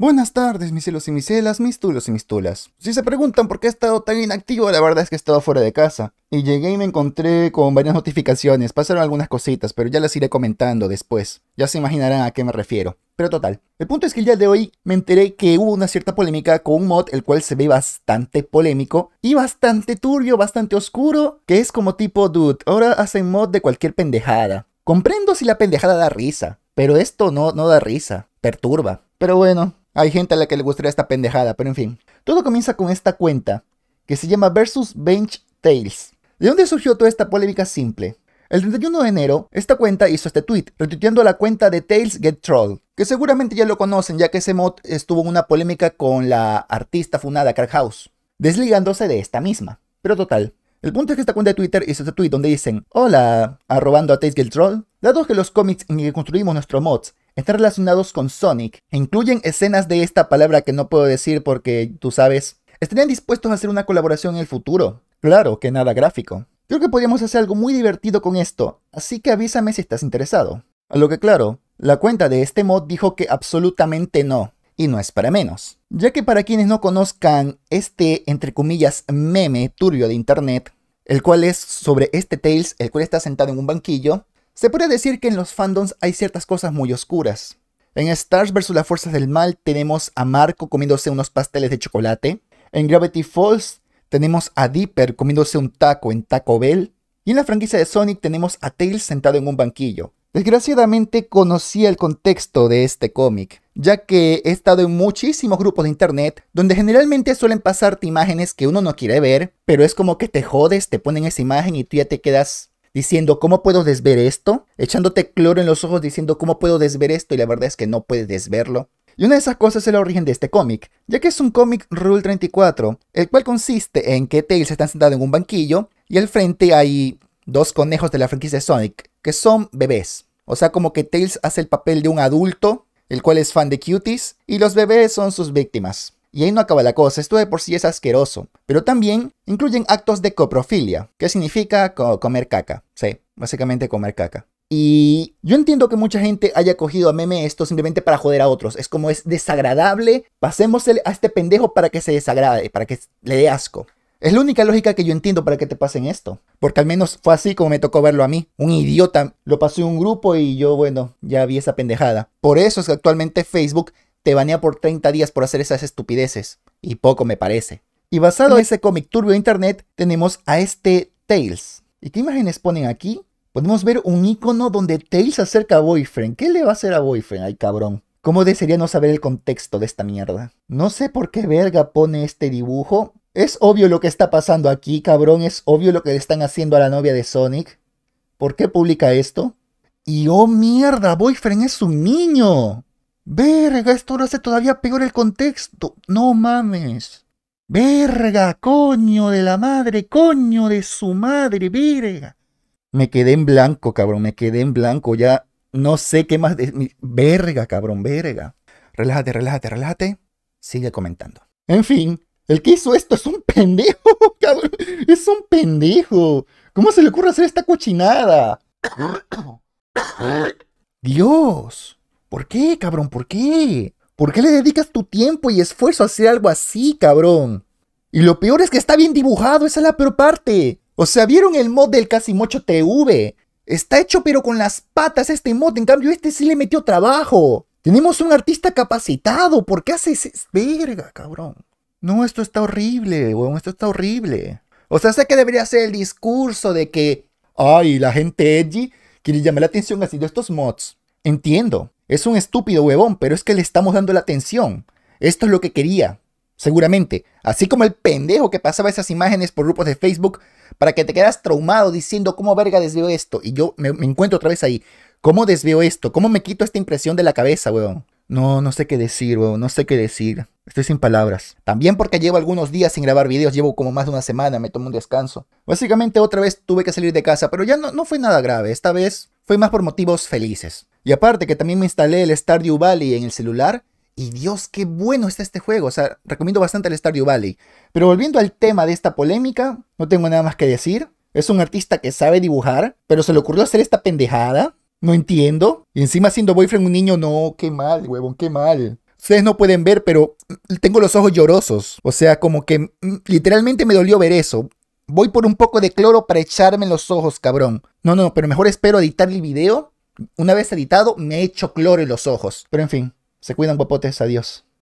Buenas tardes, mis celos y mis celas, mis tulos y mis tulas. Si se preguntan por qué he estado tan inactivo, la verdad es que he estado fuera de casa. Y llegué y me encontré con varias notificaciones, pasaron algunas cositas, pero ya las iré comentando después. Ya se imaginarán a qué me refiero. Pero total, el punto es que el día de hoy me enteré que hubo una cierta polémica con un mod el cual se ve bastante polémico y bastante turbio, bastante oscuro, que es como tipo, dude, ahora hacen mod de cualquier pendejada. Comprendo si la pendejada da risa, pero esto no, no da risa, perturba. Pero bueno, hay gente a la que le gustaría esta pendejada, pero en fin. Todo comienza con esta cuenta, que se llama Versus Bench Tales. ¿De dónde surgió toda esta polémica simple? El 31 de enero, esta cuenta hizo este tweet, retuiteando la cuenta de Tales Get Troll, que seguramente ya lo conocen ya que ese mod estuvo en una polémica con la artista funada Crack desligándose de esta misma. Pero total, el punto es que esta cuenta de Twitter hizo este tweet donde dicen, hola, arrobando a Tales Get Troll, dado que los cómics en que construimos nuestro mods están relacionados con Sonic e incluyen escenas de esta palabra que no puedo decir porque tú sabes. ¿Estarían dispuestos a hacer una colaboración en el futuro? Claro que nada gráfico. Creo que podríamos hacer algo muy divertido con esto, así que avísame si estás interesado. A lo que claro, la cuenta de este mod dijo que absolutamente no, y no es para menos. Ya que para quienes no conozcan este, entre comillas, meme turbio de internet, el cual es sobre este Tails, el cual está sentado en un banquillo, se puede decir que en los fandoms hay ciertas cosas muy oscuras. En Stars vs. las Fuerzas del Mal tenemos a Marco comiéndose unos pasteles de chocolate. En Gravity Falls tenemos a Dipper comiéndose un taco en Taco Bell. Y en la franquicia de Sonic tenemos a Tails sentado en un banquillo. Desgraciadamente conocía el contexto de este cómic, ya que he estado en muchísimos grupos de internet donde generalmente suelen pasarte imágenes que uno no quiere ver, pero es como que te jodes, te ponen esa imagen y tú ya te quedas diciendo, ¿cómo puedo desver esto? Echándote cloro en los ojos diciendo, ¿cómo puedo desver esto? Y la verdad es que no puedes desverlo. Y una de esas cosas es el origen de este cómic, ya que es un cómic Rule 34, el cual consiste en que Tails está sentado en un banquillo y al frente hay dos conejos de la franquicia de Sonic, que son bebés. O sea, como que Tails hace el papel de un adulto, el cual es fan de cuties, y los bebés son sus víctimas. Y ahí no acaba la cosa, esto de por sí es asqueroso. Pero también incluyen actos de coprofilia, que significa comer caca. Sí, básicamente comer caca. Y yo entiendo que mucha gente haya cogido a meme esto simplemente para joder a otros. Es como es desagradable, pasemos a este pendejo para que se desagrade, para que le dé asco. Es la única lógica que yo entiendo para que te pasen esto. Porque al menos fue así como me tocó verlo a mí. Un idiota. Lo pasó en un grupo y yo, bueno, ya vi esa pendejada. Por eso es que actualmente Facebook te banea por 30 días por hacer esas estupideces. Y poco me parece. Y basado en ese cómic turbio de internet, tenemos a este Tails. ¿Y qué imágenes ponen aquí? Podemos ver un icono donde Tails acerca a Boyfriend. ¿Qué le va a hacer a Boyfriend? Ay, cabrón. ¿Cómo desearía no saber el contexto de esta mierda? No sé por qué verga pone este dibujo. Es obvio lo que está pasando aquí, cabrón. Es obvio lo que le están haciendo a la novia de Sonic. ¿Por qué publica esto? Y oh mierda, Boyfriend es un niño. Verga, esto no hace todavía peor el contexto. No mames. Verga, coño de la madre, coño de su madre, verga. Me quedé en blanco, cabrón, me quedé en blanco, ya no sé qué más... Verga, cabrón, verga. Relájate, relájate, relájate. Sigue comentando. En fin, el que hizo esto es un pendejo, cabrón. Es un pendejo. ¿Cómo se le ocurre hacer esta cochinada? Dios. ¿Por qué, cabrón? ¿Por qué? ¿Por qué le dedicas tu tiempo y esfuerzo a hacer algo así, cabrón? Y lo peor es que está bien dibujado, esa es la peor parte. O sea, ¿vieron el mod del Casimocho TV? Está hecho pero con las patas este mod, en cambio este sí le metió trabajo. Tenemos un artista capacitado, ¿por qué haces verga, cabrón? No, esto está horrible, weón, esto está horrible. O sea, sé que debería ser el discurso de que, ay, la gente edgy quiere llamar la atención haciendo estos mods. Entiendo, es un estúpido huevón, pero es que le estamos dando la atención. Esto es lo que quería, seguramente. Así como el pendejo que pasaba esas imágenes por grupos de Facebook para que te quedas traumado diciendo cómo verga desvió esto. Y yo me, encuentro otra vez ahí. ¿Cómo desvió esto? ¿Cómo me quito esta impresión de la cabeza, huevón? No, no sé qué decir, huevón, no sé qué decir. Estoy sin palabras. También porque llevo algunos días sin grabar videos, llevo como más de una semana, me tomo un descanso. Básicamente otra vez tuve que salir de casa, pero ya no, no fue nada grave. Esta vez fue más por motivos felices. Y aparte que también me instalé el Stardew Valley en el celular. Y Dios, qué bueno está este juego. O sea, recomiendo bastante el Stardew Valley. Pero volviendo al tema de esta polémica, no tengo nada más que decir. Es un artista que sabe dibujar, pero se le ocurrió hacer esta pendejada. No entiendo. Y encima siendo boyfriend un niño, no, qué mal, huevón, qué mal. Ustedes no pueden ver, pero tengo los ojos llorosos. O sea, como que mm, literalmente me dolió ver eso. Voy por un poco de cloro para echarme en los ojos, cabrón. No, no, pero mejor espero editar el video. Una vez editado, me echo cloro en los ojos. Pero en fin, se cuidan guapotes, adiós.